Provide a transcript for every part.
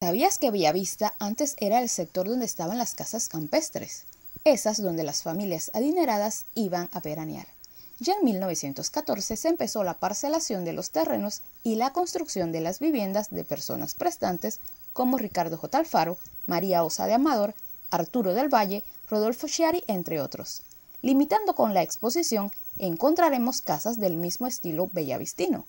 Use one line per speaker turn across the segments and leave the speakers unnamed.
¿Sabías que Vista antes era el sector donde estaban las casas campestres? Esas donde las familias adineradas iban a veranear. Ya en 1914 se empezó la parcelación de los terrenos y la construcción de las viviendas de personas prestantes como Ricardo J. Alfaro, María Osa de Amador, Arturo del Valle, Rodolfo Chiari, entre otros. Limitando con la exposición, encontraremos casas del mismo estilo bellavistino,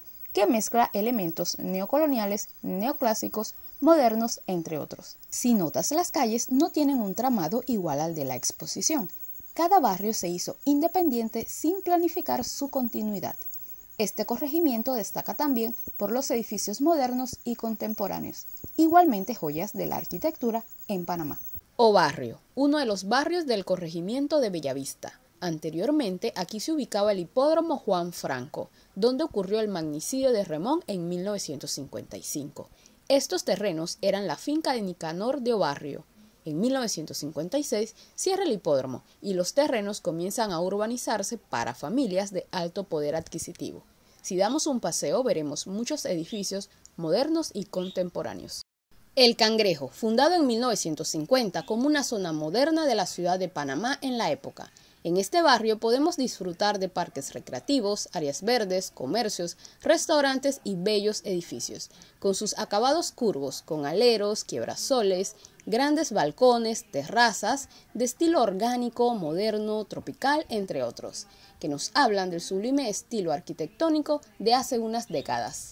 mezcla elementos neocoloniales, neoclásicos, modernos, entre otros. Si notas, las calles no tienen un tramado igual al de la exposición. Cada barrio se hizo independiente sin planificar su continuidad. Este corregimiento destaca también por los edificios modernos y contemporáneos, igualmente joyas de la arquitectura en Panamá. O Barrio, uno de los barrios del corregimiento de Bellavista. Anteriormente, aquí se ubicaba el hipódromo Juan Franco, donde ocurrió el magnicidio de Remón en 1955. Estos terrenos eran la finca de Nicanor de Obarrio. En 1956 cierra el hipódromo y los terrenos comienzan a urbanizarse para familias de alto poder adquisitivo. Si damos un paseo veremos muchos edificios modernos y contemporáneos. El Cangrejo, fundado en 1950 como una zona moderna de la ciudad de Panamá en la época, en este barrio podemos disfrutar de parques recreativos, áreas verdes, comercios, restaurantes y bellos edificios, con sus acabados curvos, con aleros, quiebrasoles, grandes balcones, terrazas, de estilo orgánico, moderno, tropical, entre otros, que nos hablan del sublime estilo arquitectónico de hace unas décadas.